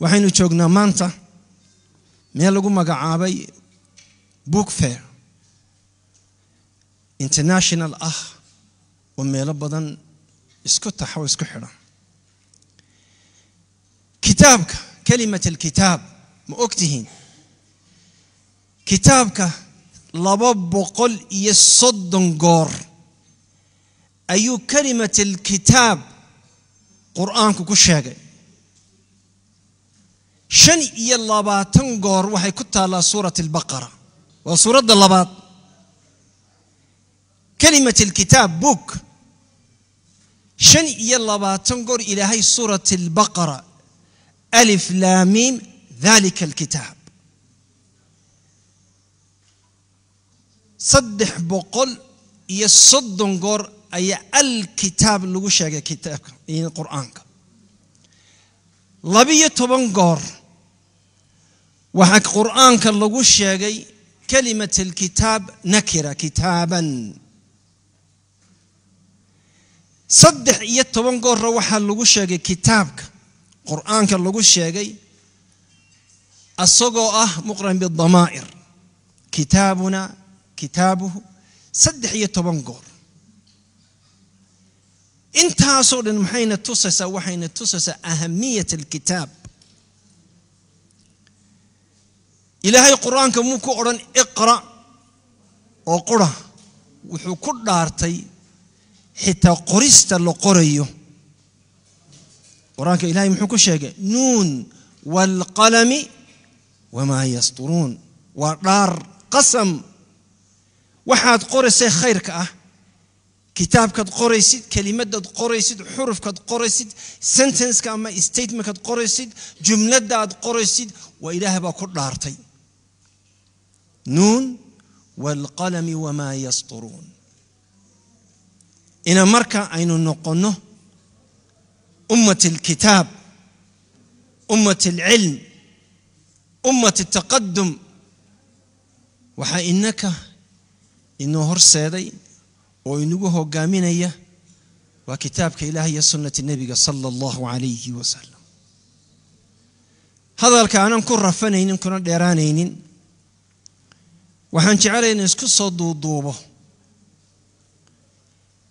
waxaynu joognaa maanta meel lagu magacaabay book fair international ah oo meelo badan isku taxa oo isku xidha kitaabka kalimat alkitaab ma og tihiin kitaabka laba boqol iyo soddon goor ayuu kalimat alkitaab qur-aanku ku sheegay shan iyo labaatan goor waxay ku taallaa suurat albaqara waa suuradda labaad kalimat alkitaab book shan iyo labaatan goor ilaahay suurat albaqara alif laamiim dalika alkitaab saddex boqol iyo soddon goor ayaa alkitaab lagu sheegay kitaabka qur-aanka labiyo toban goor waxaa qur'aanka lagu sheegay kalimat alkitaab nakira kitaaban saddex iyo toban goorra waxaa lagu sheegay kitaabka qur-aanka lagu sheegay asagoo ah muqran bidamaa'ir kitaabuna kitaabuhu saddex iyo toban goor intaasoo dhan maxayna tusaysaa waxayna tusaysaa ahamiyat alkitaab ilaahay qur-aanka muu ku odhan iqra oo qura wuxuu ku dhaartay xitaa qorista la qorayo qur-aanka ilaahay muxuu ku sheegay nuun waalqalami wamaa yasturuun waa dhaar qasam waxaad qoraysay khayrka ah kitaabkaad qoraysid kelimadaad qoraysid xurufkaad qoraysid sentenceka ama statementkaad qoraysid jumladdaad qoraysid waa ilaah baa ku dhaartay nuun waalqalami wamaa yasturuun inaan marka aynu noqonno ummat alkitaab ummat alcilm ummat altaqadum waxaa innaka inoo horseeday oo inagu hogaaminaya waa kitaabka ilaah iyo sunnati nebiga sala allahu alayhi wasalam hadalka aanan ku rafanaynin kuna dheeraanaynin waxaan jecelahay inaan isku soo duuduubo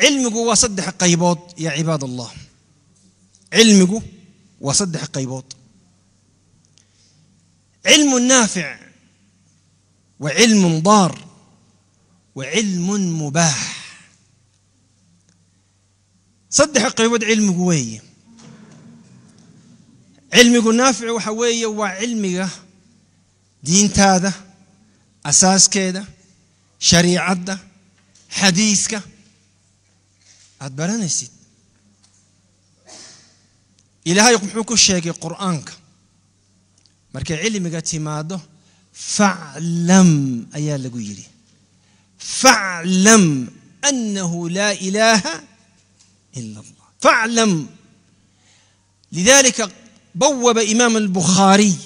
cilmigu waa saddex qaybood ya cibaad allah cilmigu waa saddex qaybood علم نافع وعلم ضار وعلم مباح صدح قيود علم قوي علم نافع وحوية وعلمك دين تاذا أساس كذا شريعة ده حديث كا أتبرني سيد إلى هاي يقومحوك الشيخ القرآن كا مركي علمي قاتي ماده فاعلم أيال لقويري فاعلم أنه لا إله إلا الله فاعلم لذلك بوب إمام البخاري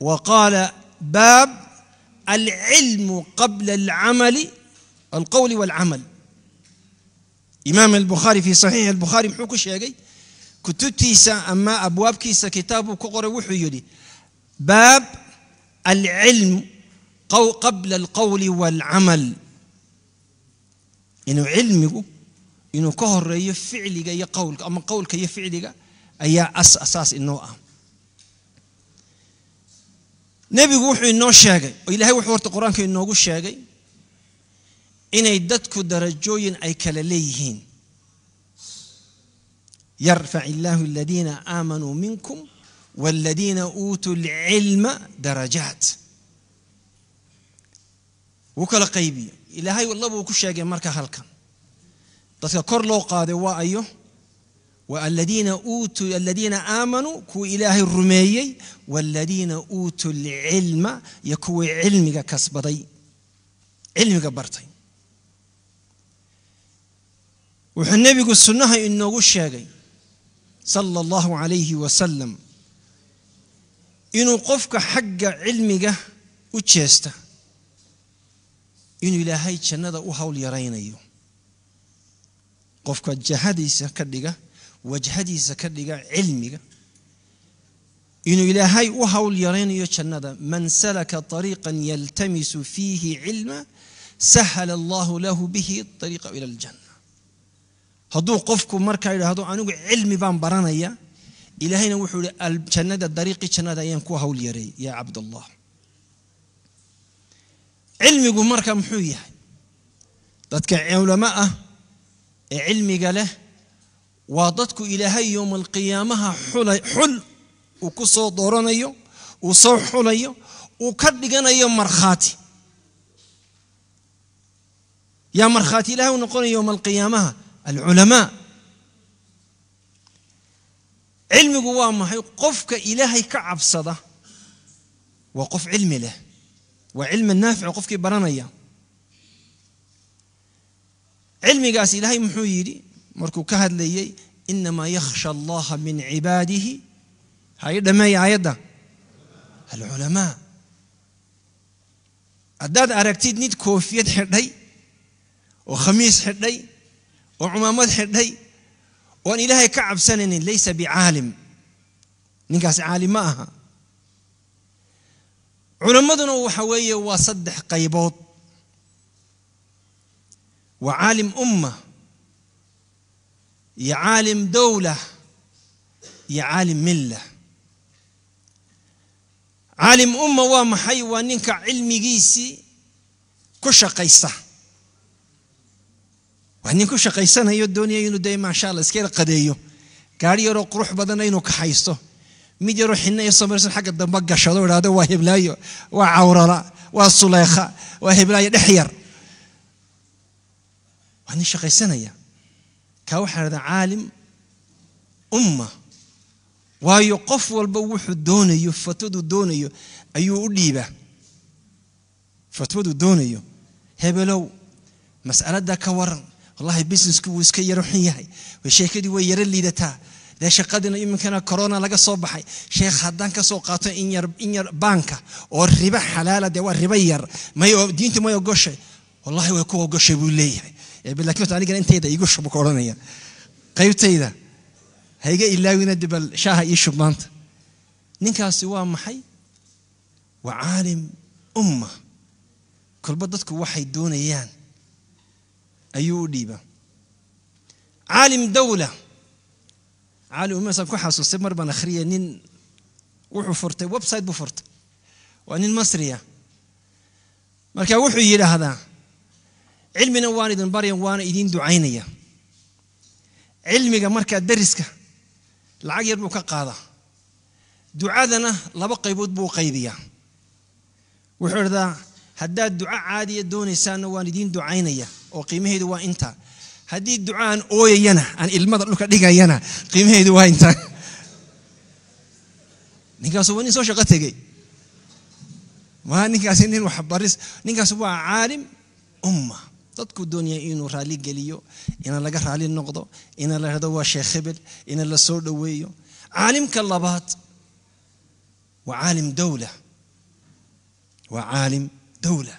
وقال باب العلم قبل العمل القول والعمل إمام البخاري في صحيح البخاري محوك الشيقي كتبتيسا أما أبواب كيسا كتابه كقر وحيولي باب العلم قبل القول والعمل إنه علمه إنه كهر يفعلك يا قولك أما قولك يفعلك أي أساس إنه أهم nebigu wuxuu inoo sheegay oo ilahay wuxuu horta qur-aanka inoogu sheegay inay dadku darajooyin ay kala leeyihiin yarfac illaahu aladiina aamanuu minkum waaladiina uutuu lcilma darajaat wuu kala qaybiyo ilaahay labuu ku sheegay marka halkan dadka kor loo qaaday waa ayo aladiina uutuu aladiina aamanuu kuwa ilaahay rumeeyey waladiina uutuu lcilma iyo kuwii cilmiga kasbaday cilmiga bartay wuxuu nebigu sunnaha inoogu sheegay sala allahu calayhi wasalam inuu qofka xagga cilmiga u jeesta inuu ilaahay jannada u howl yaraynayo qofka jahadiisa ka dhiga wajhadiisa ka dhiga cilmiga inuu ilaahay u hawl yaraynayo jannada man salaka طariiqan yaltamisu fiihi cilma sahala allahu lahu bihi ariiqa ila aljanna hadduu qofku markaa yidhaahdo anigu cilmi baan baranaya ilaahayna wuxuu ihi jannada dariiqii jannada ayaan ku hawl yaray ya cabdallah cilmigu marka muxuu yahay dadka culamo ah ee cilmiga leh waa dadku ilaahay yowmaalqiyaamaha xulay xul uu ku soo dooranayo uu soo xulayo uu ka dhiganayo markhaati yaa markhaati ilahay u noqonayo yowma alqiyaamaha alculamaa cilmigu waa maxay qofka ilaahay ka cabsada waa qof cilmi leh waa cilmi naafic qofkii baranaya cilmigaas ilaahay muxuu yidhi markuu ka hadlayey inamaa yakhsha allaha min cibaadihi hay dhammeeya aayadda alculamaa haddaad aragtid nid koofiyad xidhay oo khamiis xidhay oo cumaamad xidhay oo aan ilaahay ka cabsanaynin laysa bicaalim ninkaasi caalim ma aha culammaduna waxa weeye waa saddex qaybood waa caalim umma يا عالم دولة يا عالم ملة عالم أمة ومحي وننك علمي جيسي كشا قيسة وهنين كشا قيسان هي الدنيا ينو داي ما شاء الله سكير قديو كاري يرو قروح بدن ينو كحيستو mid yaroo xina iyo samirsan xagga dambe gashado idhahdo waa hiblaayo waa cawrala waa suleykha waa hiblaayo dhex yar waa nin shaqaysanaya kaa waxaa lahdaa caalim umma waayo qof walba wuxuu doonayo fatwadu doonayo ayuu u dhiibaa fatwadu doonayo hebelow masalada ka waran wallahi businessku wuu iska yaro xun yahay sheekadii way yaro liidataa dee shaqadina iminkana corona laga soo baxay sheekh haddaan ka soo qaato in yar baanka oo riba xalaala dee waa riba yar diinta may ogoshay wallahi way ku ogoshay buu leeyahay lakin anigana intayda iigu shubuk odhanaya qaybtayda haiga ilaawina dibal shaaha ii shub maanta ninkaasi waa maxay waa caalim umma kolba dadku waxay doonayaan ayuu u dhiibaa caalim dowla caalim ummaasaan ku xasuustay mar baan akhriya nin wuxuu furtay website buu furtay waa nin masriya marka wuxuu yidhaahdaa cilmina waan idin baryan waana idiin ducaynaya cilmiga markaa dariska lacag yar buu ka qaadaa ducadana laba qaybood buu qaybiyaa wuxuu idhahdaa haddaad duco caadiya doonaysaanna waan idiin ducaynaya oo qiimaheedu waa inta haddii duco aan ooyayana aan ilmada dhulka dhigayana qiimaheedu waa inta ninkaasu waa nin soo shaqo tegey ma ninkaasi nin waxbaris ninkaas waa caalim umma dadkuu doonaya inuu raalli geliyo ina laga raalli noqdo ina la hahdo waa sheekh hebel ina la soo dhoweeyo caalimka labaad waa caalim dowla waa caalim dowla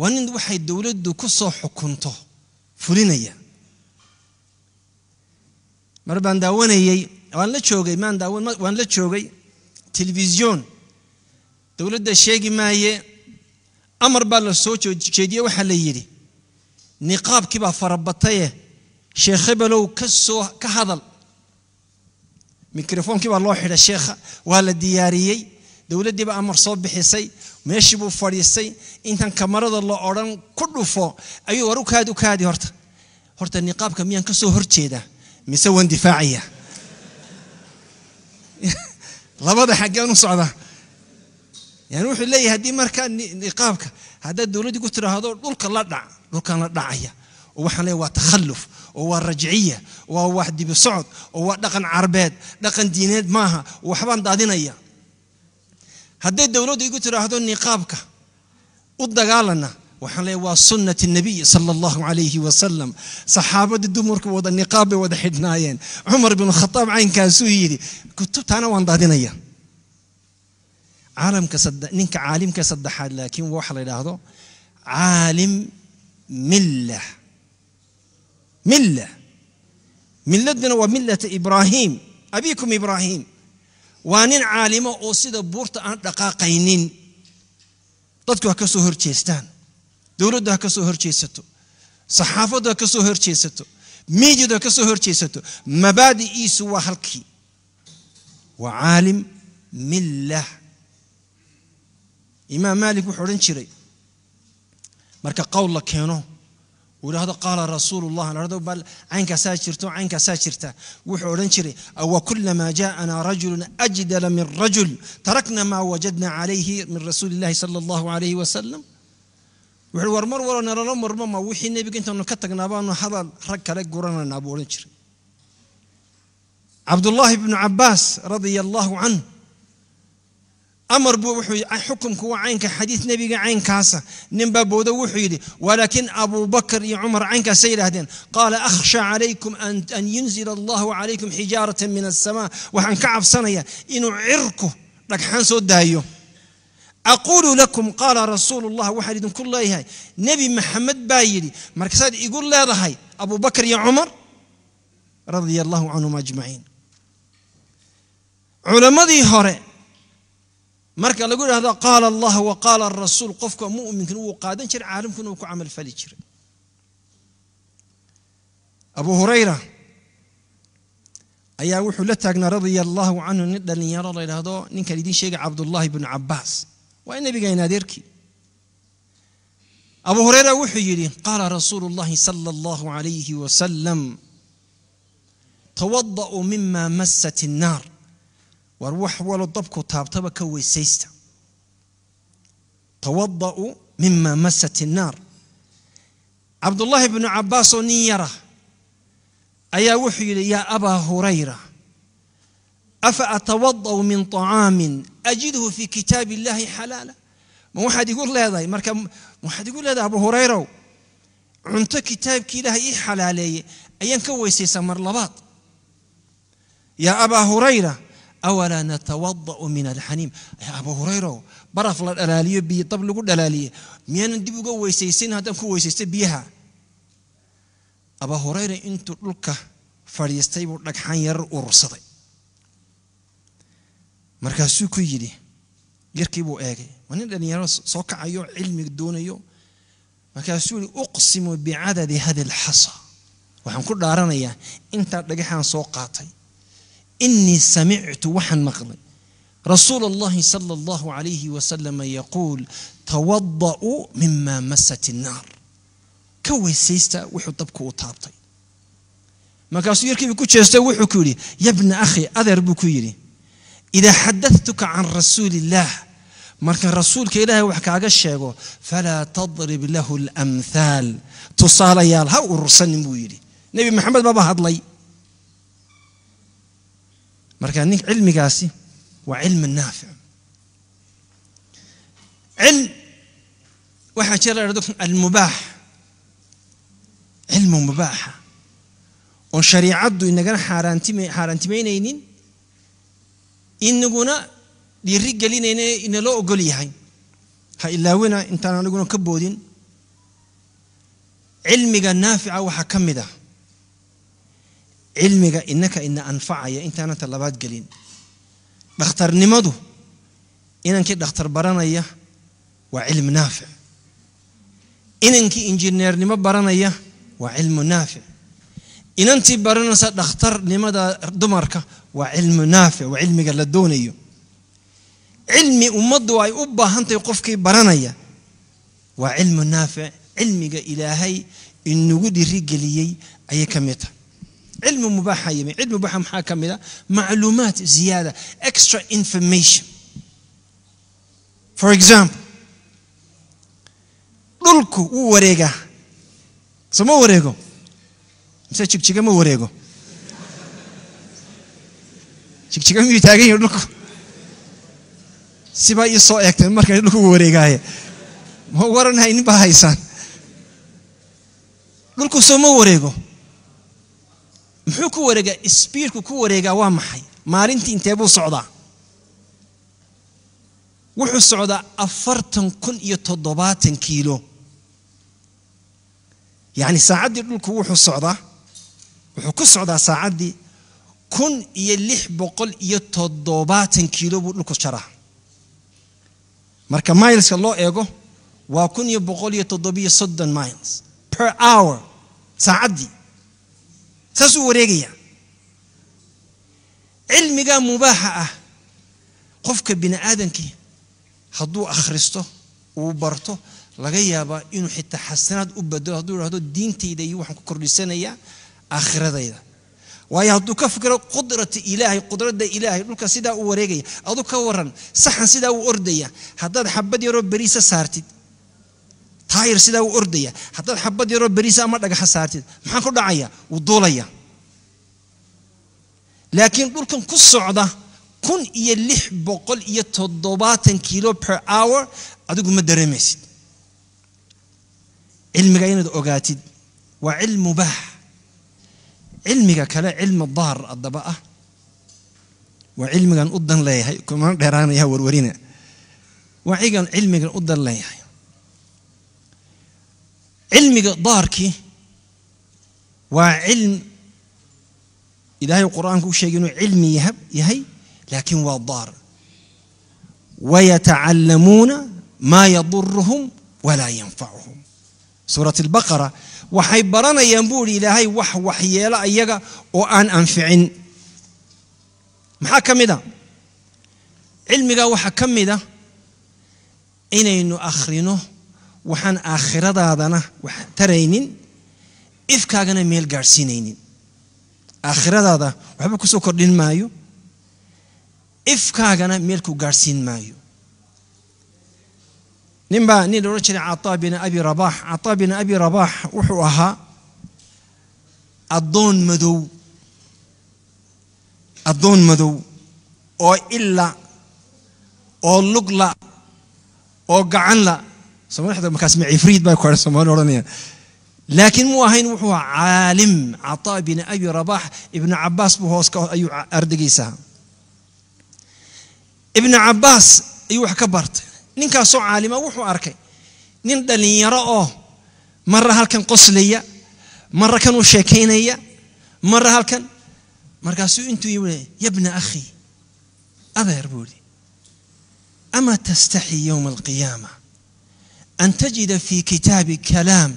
waa nin waxay dowladdu ku soo xukunto fulinaya mar baan daawanayey waan la joogay maan waan la joogay telefisyoon dowladda sheegi maaye amar baa la soo jeediye waxaa la yidhi niqaabkiibaa farabataye sheekh hebelow kasoo ka hadal mikrofoonkiibaa loo xidhay sheekha waa la diyaariyey dowladdiibaa amar soo bixisay meeshii buu fadhiisay intan kamarada la odhan ku dhufo ayuu war ukaadi kaadi horta horta niqaabka miyaan ka soo horjeedaa mise waan difaacaya labada xaggeen u socdaa yani wuxuu leeyahay haddii markaa niqaabka haddaad dowladdii ku tidhaahdo dhulka la dhac dhulkan la dhacaya oo waxaan leeyahy waa takhalluf oo waa rajciya waa wax dibi socod oo waa dhaqan carbeed dhaqan diineed maaha waxbaan daadinaya hadday dowladdu igu tidhaahdo niqaabka u dagaalana waxaan leeyahy waa sunnati nabiy sala allahu calayhi wasalam saxaabadii dumarku wada niqaabbay wada xidhnaayeen cumar binu khataab caynkaasuu yidhi kutubtaana waan daadinaya عالم كسد نينك عالم كسد حال لكن وح الله عالم ملة ملة ملة دنا وملة إبراهيم أبيكم إبراهيم وانين عالم أوصيد بورت أن دقاقينين تدكو هكا سوهر تيستان دولد هكا سوهر تيستو صحافة هكا سوهر تيستو ميجو هكا سوهر تيستو مبادئ إيسو وحلقي وعالم مِلَّهُ imaam maalik wuxuu odhan jiray marka qowl la keeno uu idhaahdo qaala rasuulu llah ladhado bal caynkaasaa jirto caynkaasaa jirta wuxuu odhan jiray awa kulamaa jaa'anaa rajulun ajdala min rajul tarakna maa wajadna calayhi min rasuuli illahi sala allahu alayhi wasalam wuxuu war mar walo nalala marmo ma wixii nebiga intaanu ka tagnaa baanu hadal rag kale gurananaa buu odhan jiray cabdullaahi bnu cabaas radia allahu canh amar buu wuxuu xukumku waa caynka xadiis nebiga caynkaasa ninbaa boodo wuxuu yidhi walaakin abubakr iyo cumar caynkaasay yidhaahdeen qaala akhsha calaykum an yunzila allahu calaykum xijaarata min asamaa waxaan ka cabsanayaa inuu cirku dhagxaan soo daayo aquulu lakum qaala rasuulu llah waxaan idinku leeyahay nebi maxamed baa yidhi markaasaad igu leedahay abubakr iyo cumar radia allahu canhum ajmaciin culammadii hore marka lagu idhahdo qaala allah wa qaala arasuul qofka mu'minkan wuu qaadan jiray caalimkuna wuu ku camalfali jiray abu hurayra ayaa wuxuu la taagnaa radia allaahu canhu nin dhallinyaro la yidhaahdo ninka idiin sheegay cabdullaahi bnu cabbaas waa nebigayn adeerkii abu hureyra wuxuu yidhi qaala rasuulu اllahi sala اllahu alayhi wasalam tawada'uu mima masat الnaar war wax walo dabku taabtaba ka weysaysta tawada'u mima masat innaar cabdullaahi bnu cabbaas oo nin yara ayaa wuxuu yidhi yaa abaa hurayra afa atawada'u min طacaamin ajidhu fii kitaabi illahi xalaala ma waxaad igu leedahay marka waxaad igu leedahay abu hurayrow cunto kitaabkii ilaahay ii xalaaleeye ayaan ka weysaysaa mar labaad yaa abaa hurayra awalaa natawadau min alxaniim abu hurayro baraf la dhalaaliyo biyo dab lagu dhalaaliye miyaanan dib uga weysaysan haddaan ku weysaysta biyaha abaa hurayra intuu dhulka fadhiistay buu dhagxan yarar urursaday markaasuu ku yidhi buu eegay waa nin dhalinyaro soo kacayo cilmi doonayo markaasuu yihi uqsimu bicadadi hadi lxasa waxaan ku dhaaranayaa intaa dhagaxan soo qaatay inii samictu waxaan maqlay rasuul اllahi salى اllahu alayhi wasalama yaquul tawada'uu mima masat الnaar ka weysaysta wuxuu dabku u taabtay markaasuu yarkiiba ku jeestay wuxuu ku yidhi yabna akhi adeer buu ku yidhi idaa xadatuka can rasuuli illaah marka rasuulka ilaahay wax kaaga sheego falaa tadrib lahu اlamhaal tusaalayaal ha urursanin buu yidhi nebi maxamed baaba hadlay marka nin cilmigaasi waa cilmi naafic cilm waxaa la jira almubaax cilmu mubaaxa oon shariicaddu inagana xaaraantimaynaynin inaguna dhiiri gelinayna inaloo ogol yahay ha ilaawina intaan aniguna ka boodin cilmiga naafica waxaa ka mid ah cilmiga inaka ina anfacaya intaananta labaad gelin dhakhtarnimadu inankii dhakhtar baranaya waa cilmi naafic inankii injineernimo baranaya waa cilmu naafic inantii baranaysa dhakhtarnimada dumarka waa cilmu naafic waa cilmiga la doonayo cilmi ummaddu ay u baahantahay qofkii baranaya waa cilmu naafic cilmiga ilaahay inugu dhirigeliyey ayay ka mid tahay cilmi mubaaxa yimi cilmi mubaaxa maxaa ka mid a macluumaad ziyaada extra information for example dhulku wuu wareegaa sooma wareego mise jigjiga ma wareego jigjiga miyuu taagan yahi dhulku sibaa ii soo eegteen markay dhulku wuu wareegaaye ma waranhay nin baa haysaan dhulku sooma wareego muxuu ku wareegaa isbiirku ku wareegaa waa maxay maalintii intee buu socdaa wuxuu socdaa afartan kun iyo toddobaatan kiilo yacni saacaddii dhulku wuxuu socdaa wuxuu ku socdaa saacaddii kun iyo lix boqol iyo toddobaatan kiilo buu dhulku jaraa marka mileska loo eego waa kun iyo boqol iyo toddobiyo soddon miles per hour saacaddii saasuu wareegaya cilmigaa mubaaxa ah qofka bini aadankii hadduu akhristo uu barto laga yaabaa inuu xitaa xasanaad u badalo hadduu idhahdo diintayda iyo waxaan ku kordhisanayaa aakhiradayda waayo hadduu ka fikiro qudrata ilaahay qudradda ilaahay dhulka sidaa uu wareegaya adu ka waran saxan sidaa uu ordaya haddaad xabad yaroo beriisa saartid taayir sidaa u ordaya haddaad xabad yaroo beriisa ama dhagaxa saartid maxaa ku dhacaya wuu duulaya laakiin dhulkan ku socda kun iyo lix boqol iyo toddobaatan kilo per hour adigu ma dareemaysid cilmiga inaad ogaatid waa cilm mubaax cilmiga kale cilmi daar adaba ah waa cilmigan u dan leeyahay kumaan dheeraanaya warwarina waa cilmigan u dan leeyahay علم داركي وعلم إلهي القرآن كل شيء علمي يهب يهي لكن وضار ويتعلمون ما يضرهم ولا ينفعهم سورة البقرة وحيبرنا ينبول إلى هاي وح وحي لا أيجا وأن أنفعن محكم إذا علمي جا وحكم إذا إن إنه آخرينه waxaan aakhiradaadana wax taraynin ifkaagana meel gaadhsiinaynin aakhiradaada waxba kusoo kordhin maayo ifkaagana meel ku gaadhsiin maayo ninbaa nin la odhan jiray cataa bin abi rabaax cataa bin abi rabaax wuxuu ahaa addoon madow addoon madow oo illa oo lugla oo gacanla laakiin muu ahayn wuxuu caalim cataa bin abi rabax ibnu cabaas buu hoos ayuu ardaygiisaha ibnu cabaas ayuu wax ka bartay ninkaasoo caalima wuxuu arkay nin dhallinyaro oo mara halkan qoslaya kan kanuu sheekaynaya mara halkan markaasuu intuu y yabna akhii adeer buu ihi ama tastaxii yowma alqiyaama أن تجد في كتابك كلام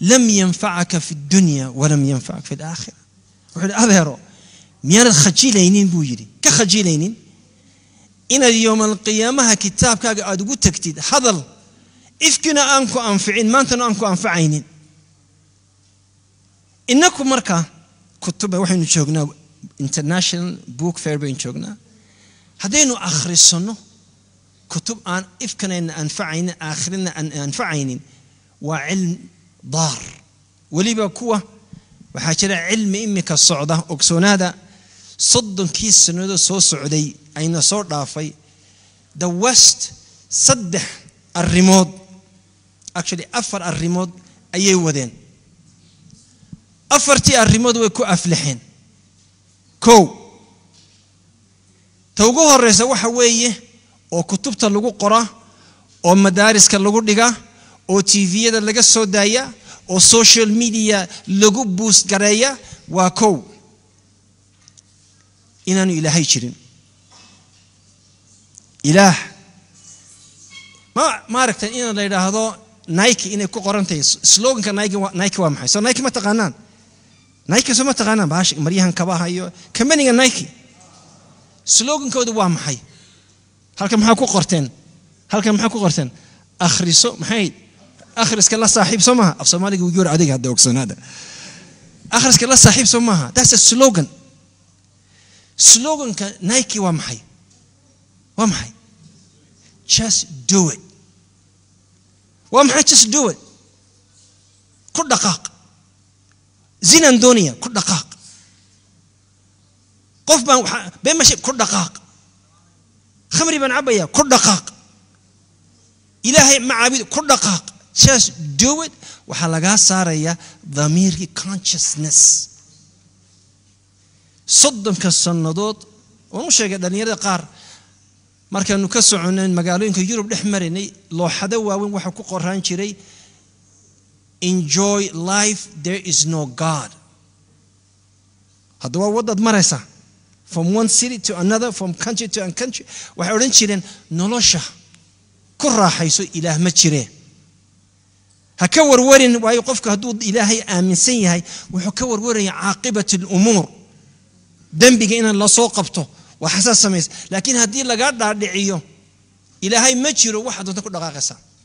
لم ينفعك في الدنيا ولم ينفعك في الآخرة أبهرو ميار خجيلينين بوجري كخجيلينين إن يوم القيامة كتاب كاق أدقو تكتيد حضل إفكنا أنكو أنفعين ما أنتنا أنكو أنفعينين إنكو مركا كتبة وحين نشوقنا International Book Fair بين شوقنا هذين أخرسنه kutub aan ifkanayna anfacaynin aakhirina aan anfacaynin waa cilm daar weliba kuwa waxaa jira cilmi iminka socda ogsoonaada soddonkii sannadood soo socday ayna soo dhaafay the west saddex arrimood actually afar arrimood ayay wadeen afartii arrimood way ku aflaxeen kow ta ugu horeysa waxa weeye oo kutubta lagu qora oo madaariska lagu dhiga oo tviyada laga soo daaya oo social media lagu buus gareeya waa kow inaanu ilaahay jirin ilaah maaragtan in la yidhaahdo nike inay ku qoran tahay sloganka nike waa maxay soo nike ma taqaanaan nike soo ma taqaanaan maryahan kabaha iyo kambaniga nike slogankooda waa maxay halkan maxaa ku qorteen halkan maxaa ku qorteen akhriso maxay akhriska la saaxiib soo maaha af soomaaliga wuu yur adiga hadda ogsanaada akhriska la saaxiib soo maaha that's a slogan sloganka nike waa maxay waa maxay just do it waa maxay just do it ku dhaqaaq zinandonia ku dhaqaaq qof baan been mashib ku dhaqaaq khamri baan cabayaa ku dhaqaaq ilaahay ma caabid ku dhaqaaq sidaas dowad waxaa lagaa saarayaa damiirkii consciousness soddonka sannadood waan u sheegay dhallinyarada qaar markaanu ka soconayn magaalooyinka yurub dhex maraynay looxado waaweyn waxaa ku qoraan jiray enjoy life there is no god hadda waddaad maraysaa from one city to another from country to country waxay odhan jireen nolosha ku raaxayso ilaah ma jiree ha ka warwarin waayo qofka hadduu ilaahay aaminsan yahay wuxuu ka warwaraya caaqibat alumuur dembiga inaan la soo qabto waxaasaa samaysa laakiin haddii lagaa dhaadhiciyo ilaahay ma jiro waxaad doonta ku dhaqaaqaysaa